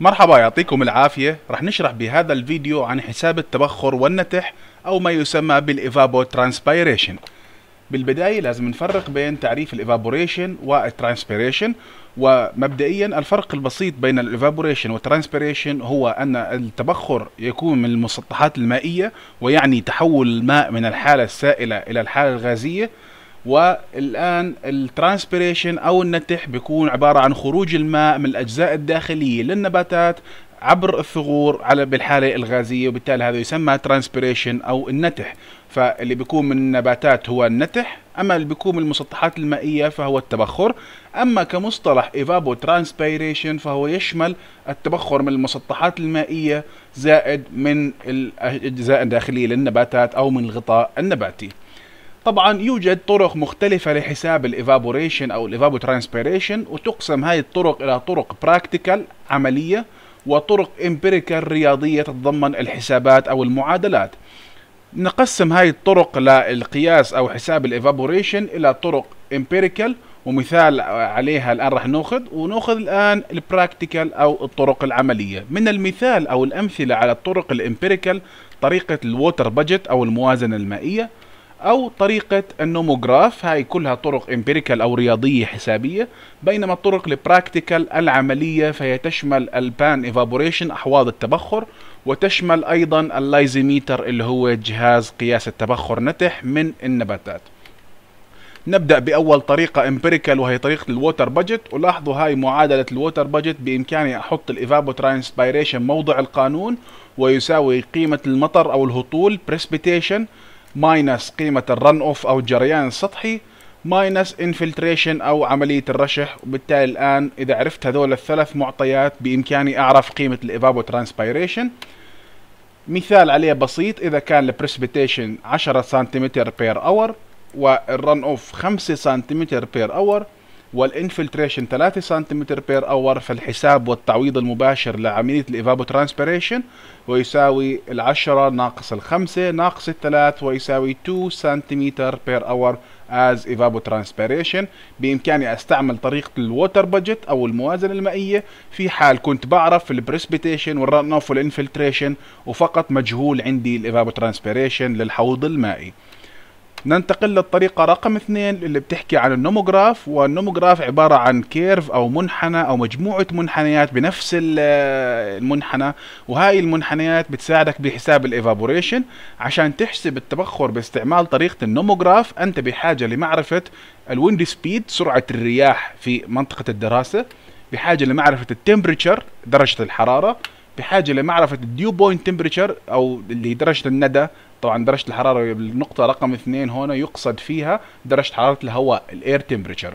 مرحبا يعطيكم العافية رح نشرح بهذا الفيديو عن حساب التبخر والنتح أو ما يسمى بالإفابو ترانسبيريشن بالبداية لازم نفرق بين تعريف الإفابوريشن والترانسبيريشن ومبدئيا الفرق البسيط بين الإفابوريشن والترانسبيريشن هو أن التبخر يكون من المسطحات المائية ويعني تحول الماء من الحالة السائلة إلى الحالة الغازية والان الترانسبيريشن او النتح بيكون عباره عن خروج الماء من الاجزاء الداخليه للنباتات عبر الثغور على بالحاله الغازيه وبالتالي هذا يسمى ترانسبيريشن او النتح فاللي بيكون من النباتات هو النتح اما اللي بيكون من المسطحات المائيه فهو التبخر اما كمصطلح ايفابو ترانسبيريشن فهو يشمل التبخر من المسطحات المائيه زائد من الاجزاء الداخليه للنباتات او من الغطاء النباتي طبعا يوجد طرق مختلفة لحساب الايفابوريشن او الايفابو ترانسبيريشن وتقسم هاي الطرق الى طرق براكتيكال عملية وطرق امبيريكال رياضية تتضمن الحسابات او المعادلات نقسم هاي الطرق للقياس او حساب الايفابوريشن الى طرق امبيريكال ومثال عليها الان راح ناخذ وناخذ الان البراكتيكال او الطرق العمليه من المثال او الامثله على الطرق الامبيريكال طريقه الووتر بجت او الموازنه المائيه او طريقة النوموجراف هاي كلها طرق امبيريكال او رياضية حسابية بينما الطرق البراكتيكال العملية فهي تشمل البان ايفابوريشن احواض التبخر وتشمل ايضا اللايزيميتر اللي هو جهاز قياس التبخر نتح من النباتات نبدا باول طريقه امبيريكال وهي طريقه الووتر بادجت ولاحظوا هاي معادله الووتر بادجت بامكاني احط الايفابو ترانسبيريشن موضع القانون ويساوي قيمه المطر او الهطول بريسبيتيشن ماينس قيمة الرن اوف او الجريان السطحي ماينس انفلتريشن او عملية الرشح وبالتالي الان اذا عرفت هذول الثلاث معطيات بامكاني اعرف قيمة الايفابو ترانسبيريشن مثال عليه بسيط اذا كان البريسبيتيشن 10 سنتيمتر بير اور والرن اوف 5 سنتيمتر بير اور والانفلتريشن 3 سم بير اور فالحساب والتعويض المباشر لعملية الايفابو ترانسبيريشن ويساوي العشرة ناقص الخمسة ناقص الثلاث ويساوي 2 سم بير اور از ايفابو ترانسبيريشن بامكاني استعمل طريقة الووتر بادجت او الموازنة المائية في حال كنت بعرف البريسبيتيشن والرن اوف والانفلتريشن وفقط مجهول عندي الايفابو ترانسبيريشن للحوض المائي ننتقل للطريقة رقم اثنين اللي بتحكي عن النوموجراف والنوموجراف عبارة عن كيرف أو منحنى أو مجموعة منحنيات بنفس المنحنى وهاي المنحنيات بتساعدك بحساب الإيفابوريشن عشان تحسب التبخر باستعمال طريقة النوموجراف أنت بحاجة لمعرفة الويند سبيد سرعة الرياح في منطقة الدراسة بحاجة لمعرفة التمبريتشر درجة الحرارة بحاجة لمعرفة الديو بوينت تمبريتشر أو اللي هي درجة الندى طبعا درجه الحراره النقطه رقم اثنين هنا يقصد فيها درجه حراره الهواء الاير تمبرتشر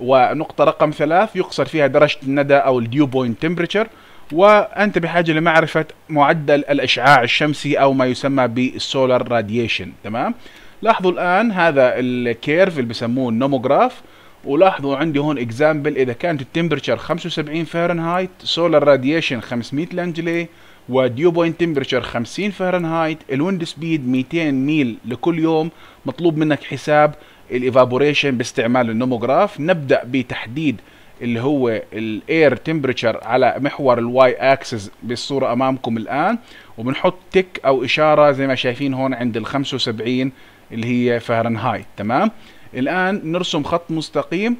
ونقطه رقم ثلاث يقصد فيها درجه الندى او الديو بوينت تمبرتشر وانت بحاجه لمعرفه معدل الاشعاع الشمسي او ما يسمى بالسولار راديشن تمام لاحظوا الان هذا الكيرف اللي بسموه النوموجراف ولاحظوا عندي هون اكزامبل اذا كانت التمبرتشر 75 فهرنهايت سولار راديشن 500 لانجلي وديو بوينت تمبرتشر 50 فهرنهايت الويند سبيد 200 ميل لكل يوم مطلوب منك حساب الايفابوريشن باستعمال النوموجراف نبدا بتحديد اللي هو الاير تمبرتشر على محور الواي اكسس بالصوره امامكم الان وبنحط تك او اشاره زي ما شايفين هون عند ال 75 اللي هي فهرنهايت تمام الان نرسم خط مستقيم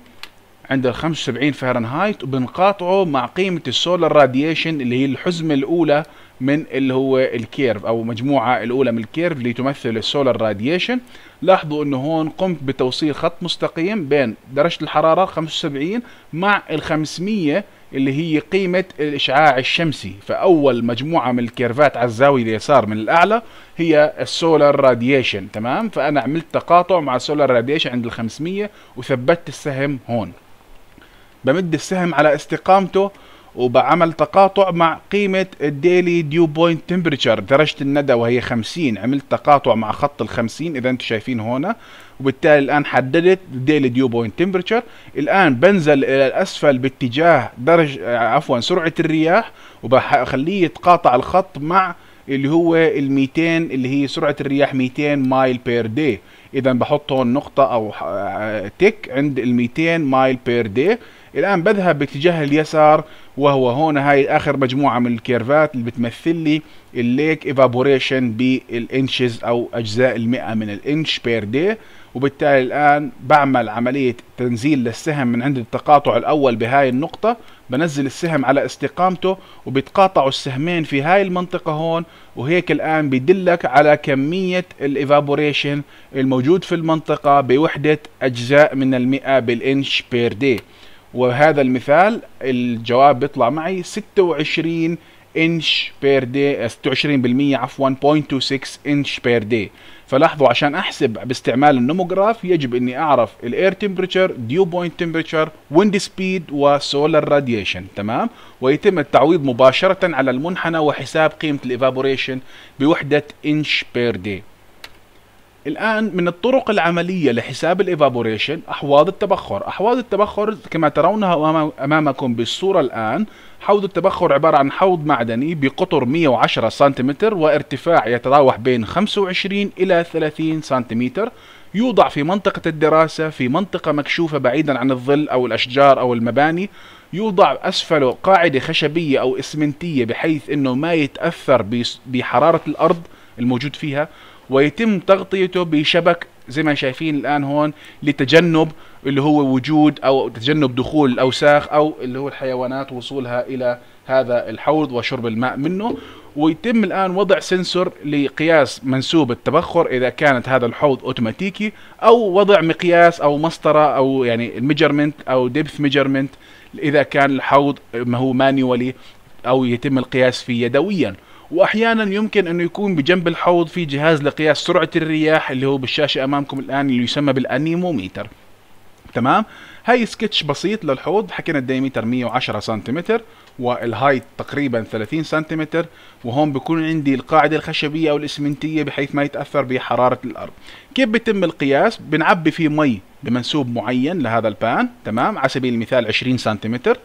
عند ال 75 فهرنهايت وبنقاطعه مع قيمة السولار راديشن اللي هي الحزمة الأولى من اللي هو الكيرف أو مجموعة الأولى من الكيرف اللي تمثل السولار راديشن لاحظوا أنه هون قمت بتوصيل خط مستقيم بين درجة الحرارة 75 مع ال 500 اللي هي قيمة الإشعاع الشمسي فأول مجموعة من الكيرفات على الزاوية اليسار من الأعلى هي السولار راديشن تمام فأنا عملت تقاطع مع السولار راديشن عند ال 500 وثبتت السهم هون بمد السهم على استقامته وبعمل تقاطع مع قيمة الديلي ديو بوينت تمبرتشر درجة الندى وهي 50 عملت تقاطع مع خط ال 50 إذا أنتم شايفين هنا وبالتالي الآن حددت الديلي ديو بوينت تمبرتشر الآن بنزل إلى الأسفل باتجاه درجة آه، عفوا سرعة الرياح وبخليه يتقاطع الخط مع اللي هو ال 200 اللي هي سرعة الرياح 200 مايل بير دي إذا بحط هون نقطة أو آه، آه، تك عند ال 200 مايل بير دي الآن بذهب باتجاه اليسار وهو هون هاي آخر مجموعة من الكيرفات اللي بتمثل لي الليك ايفابوريشن بالإنشز أو أجزاء المئة من الإنش بير دي وبالتالي الآن بعمل عملية تنزيل للسهم من عند التقاطع الأول بهاي النقطة بنزل السهم على استقامته وبيتقاطعوا السهمين في هاي المنطقة هون وهيك الآن بيدلك على كمية الايفابوريشن الموجود في المنطقة بوحدة أجزاء من المئة بالإنش بير دي وهذا المثال الجواب بيطلع معي 26 انش بير دي 26% عفوا 0.26 انش بير دي فلاحظوا عشان احسب باستعمال النوموجراف يجب اني اعرف الاير تمبرتشر ديو بوينت تمبرتشر ويند سبيد وسولار راديشن تمام ويتم التعويض مباشره على المنحنى وحساب قيمه الايفابوريشن بوحده انش بير دي الآن من الطرق العملية لحساب الإيفابوريشن أحواض التبخر أحواض التبخر كما ترونها أمامكم بالصورة الآن حوض التبخر عبارة عن حوض معدني بقطر 110 سنتيمتر وارتفاع يتراوح بين 25 إلى 30 سنتيمتر يوضع في منطقة الدراسة في منطقة مكشوفة بعيدا عن الظل أو الأشجار أو المباني يوضع أسفله قاعدة خشبية أو إسمنتية بحيث أنه ما يتأثر بحرارة الأرض الموجود فيها ويتم تغطيته بشبك زي ما شايفين الان هون لتجنب اللي هو وجود او تجنب دخول الاوساخ او اللي هو الحيوانات وصولها الى هذا الحوض وشرب الماء منه ويتم الان وضع سنسور لقياس منسوب التبخر اذا كانت هذا الحوض اوتوماتيكي او وضع مقياس او مسطره او يعني الميجرمنت او ديبث ميجرمنت اذا كان الحوض ما هو مانيولي او يتم القياس فيه يدويا واحيانا يمكن انه يكون بجنب الحوض في جهاز لقياس سرعه الرياح اللي هو بالشاشه امامكم الان اللي يسمى بالانيموميتر تمام هاي سكتش بسيط للحوض حكينا الديميتر 110 سنتيمتر والهايت تقريبا 30 سنتيمتر وهون بكون عندي القاعدة الخشبية أو الإسمنتية بحيث ما يتأثر بحرارة الأرض كيف بيتم القياس بنعبي فيه مي بمنسوب معين لهذا البان تمام على سبيل المثال 20 سنتيمتر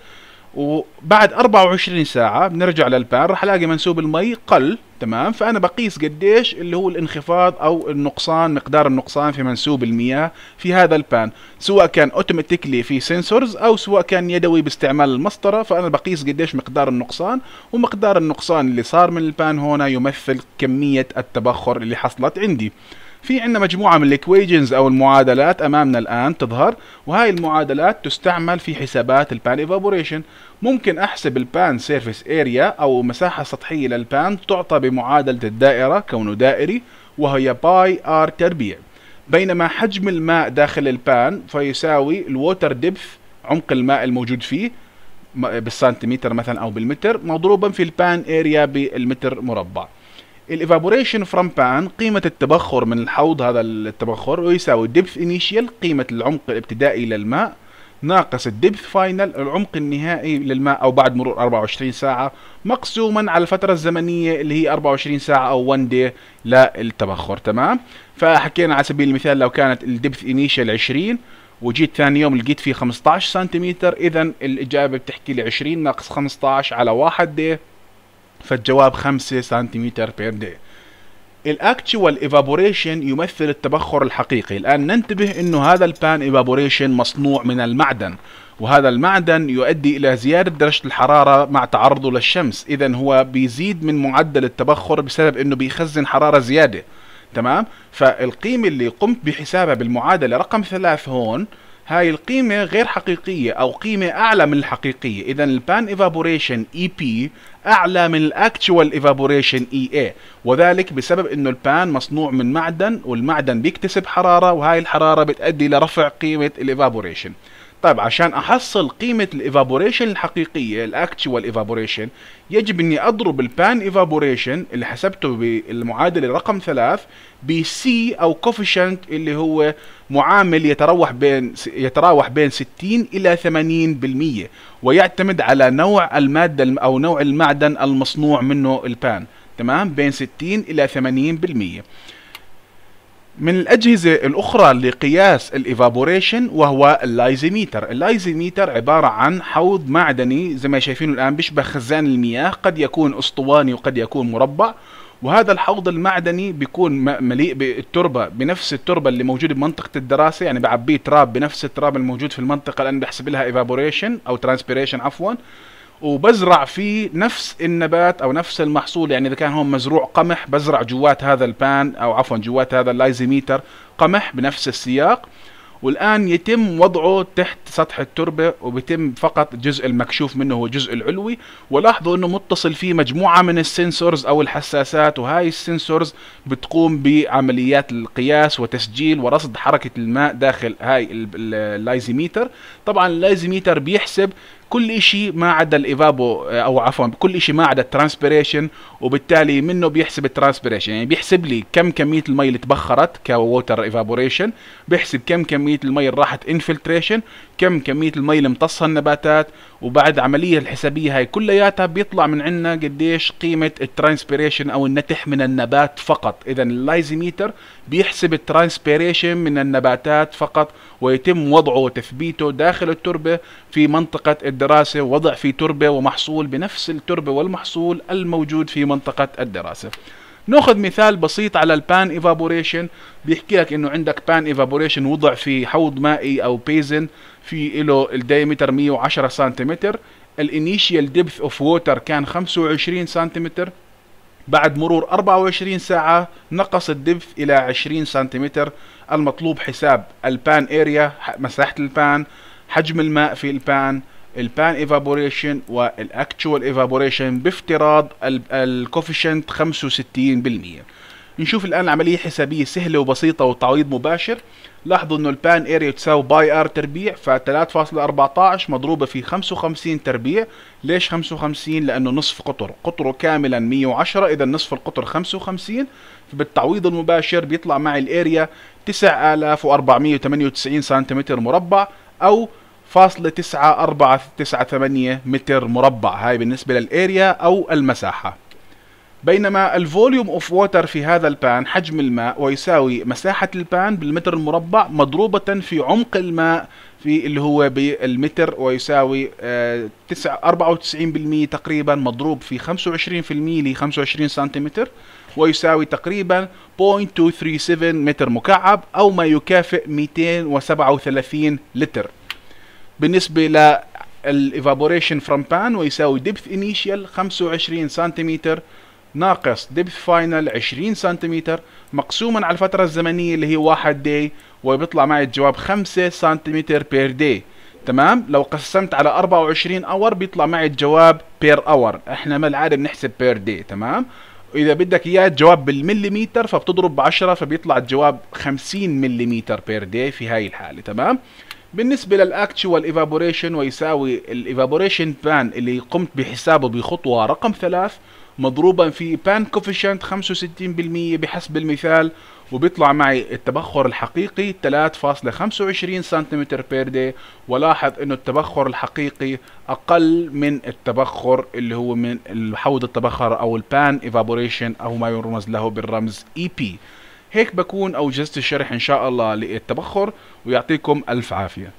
وبعد 24 ساعة بنرجع للبان راح الاقي منسوب المي قل تمام فانا بقيس قديش اللي هو الانخفاض او النقصان مقدار النقصان في منسوب المياه في هذا البان سواء كان اوتوماتيكلي في سنسورز او سواء كان يدوي باستعمال المسطرة فانا بقيس قديش مقدار النقصان ومقدار النقصان اللي صار من البان هنا يمثل كمية التبخر اللي حصلت عندي في عندنا مجموعة من الإكويجنز أو المعادلات أمامنا الآن تظهر وهاي المعادلات تستعمل في حسابات البان ايفابوريشن ممكن أحسب البان سيرفيس اريا أو مساحة سطحية للبان تعطى بمعادلة الدائرة كونه دائري وهي باي ار تربيع بينما حجم الماء داخل البان فيساوي الووتر ديبث عمق الماء الموجود فيه بالسنتيمتر مثلا أو بالمتر مضروبا في البان اريا بالمتر مربع الايفابوريشن فروم بان قيمة التبخر من الحوض هذا التبخر ويساوي ديبث انيشيال قيمة العمق الابتدائي للماء ناقص الدبث فاينل العمق النهائي للماء او بعد مرور 24 ساعة مقسوما على الفترة الزمنية اللي هي 24 ساعة او 1 دي للتبخر تمام فحكينا على سبيل المثال لو كانت الدبث انيشال 20 وجيت ثاني يوم لقيت فيه 15 سنتيمتر اذا الاجابة بتحكي لي 20 ناقص 15 على 1 دي فالجواب 5 سنتيمتر بير دي الاكتشوال ايفابوريشن يمثل التبخر الحقيقي الان ننتبه انه هذا البان ايفابوريشن مصنوع من المعدن وهذا المعدن يؤدي الى زياده درجه الحراره مع تعرضه للشمس اذا هو بيزيد من معدل التبخر بسبب انه بيخزن حراره زياده تمام فالقيمه اللي قمت بحسابها بالمعادله رقم ثلاث هون هاي القيمة غير حقيقية أو قيمة أعلى من الحقيقية إذا البان إيفابوريشن إي بي أعلى من الأكتشوال إيفابوريشن إي إي وذلك بسبب أنه البان مصنوع من معدن والمعدن بيكتسب حرارة وهاي الحرارة بتأدي لرفع قيمة الإيفابوريشن طيب عشان احصل قيمة الايفابوريشن الحقيقية الاكتشوال ايفابوريشن يجب اني اضرب البان ايفابوريشن اللي حسبته بالمعادلة رقم ثلاث سي او كوفيشنت اللي هو معامل يتراوح بين يتراوح بين 60 الى 80% ويعتمد على نوع المادة او نوع المعدن المصنوع منه البان تمام بين 60 الى 80% من الأجهزة الأخرى لقياس الإيفابوريشن وهو اللايزيميتر اللايزيميتر عبارة عن حوض معدني زي ما شايفينه الآن بيشبه خزان المياه قد يكون أسطواني وقد يكون مربع وهذا الحوض المعدني بيكون مليء بالتربة بنفس التربة اللي موجودة بمنطقة الدراسة يعني بعبيه تراب بنفس التراب الموجود في المنطقة لأن بحسب لها ايفابوريشن أو ترانسبيريشن عفوا وبزرع فيه نفس النبات او نفس المحصول يعني اذا كان هون مزروع قمح بزرع جوات هذا البان او عفوا جوات هذا اللايزيميتر قمح بنفس السياق والان يتم وضعه تحت سطح التربه وبيتم فقط الجزء المكشوف منه هو الجزء العلوي ولاحظوا انه متصل فيه مجموعه من السنسورز او الحساسات وهاي السنسورز بتقوم بعمليات القياس وتسجيل ورصد حركه الماء داخل هاي اللايزيميتر طبعا اللايزيميتر بيحسب كل شيء ما عدا الايفابو آه، او عفوا كل شيء ما عدا الترانسبيريشن وبالتالي منه بيحسب الترانسبيريشن يعني بيحسب لي كم كميه المي اللي تبخرت كووتر ايفابوريشن بيحسب كم كميه المي اللي راحت انفلتريشن كم كميه المي اللي امتصها النباتات وبعد عملية الحسابية هاي كلياتها بيطلع من عندنا قديش قيمة الترانسبيريشن أو النتح من النبات فقط إذا اللايزيميتر بيحسب الترانسبيريشن من النباتات فقط ويتم وضعه وتثبيته داخل التربة في منطقة الدراسة وضع في تربة ومحصول بنفس التربة والمحصول الموجود في منطقة الدراسة ناخذ مثال بسيط على البان ايفابوريشن بيحكي لك انه عندك بان ايفابوريشن وضع في حوض مائي او بيزن في له الدايمتر 110 سنتيمتر الانيشيال ديبث اوف ووتر كان 25 سنتيمتر بعد مرور 24 ساعة نقص الدبث إلى 20 سنتيمتر المطلوب حساب البان اريا مساحة البان حجم الماء في البان البان ايفابوريشن والاكتشوال ايفابوريشن بافتراض الكوفيشنت 65% نشوف الآن العملية حسابية سهلة وبسيطة وتعويض مباشر لاحظوا انه البان اريا تساوي باي ار تربيع ف 3.14 مضروبة في 55 تربيع ليش 55 لانه نصف قطر قطره كاملا 110 اذا نصف القطر 55 فبالتعويض المباشر بيطلع معي الاريا 9498 سنتيمتر مربع او فاصلة تسعة أربعة تسعة ثمانية متر مربع هاي بالنسبة للاريا أو المساحة بينما الفوليوم اوف ووتر في هذا البان حجم الماء ويساوي مساحة البان بالمتر المربع مضروبة في عمق الماء في اللي هو بالمتر ويساوي 94% آه، تقريبا مضروب في 25% ل 25 سنتيمتر ويساوي تقريبا 0.237 متر مكعب أو ما يكافئ 237 لتر بالنسبة للإيفابوريشن from بان ويساوي ديبث initial 25 سنتيمتر ناقص ديبث فاينل 20 سنتيمتر مقسوما على الفترة الزمنية اللي هي 1 داي وبيطلع معي الجواب 5 سنتيمتر بير داي تمام لو قسمت على 24 اور بيطلع معي الجواب بير اور احنا ما العاده بنحسب بير داي تمام وإذا بدك اياه الجواب بالمليمتر فبتضرب ب 10 فبيطلع الجواب 50 مليمتر بير داي في هاي الحاله تمام بالنسبه للاكتشوال ايفابوريشن ويساوي الايفابوريشن بان اللي قمت بحسابه بخطوه رقم ثلاث مضروبا في بان كوفيشنت 65% بحسب المثال وبيطلع معي التبخر الحقيقي 3.25 سنتيمتر بير دي ولاحظ انه التبخر الحقيقي اقل من التبخر اللي هو من حوض التبخر او البان ايفابوريشن او ما يرمز له بالرمز اي e بي هيك بكون اوجزت الشرح ان شاء الله للتبخر ويعطيكم الف عافيه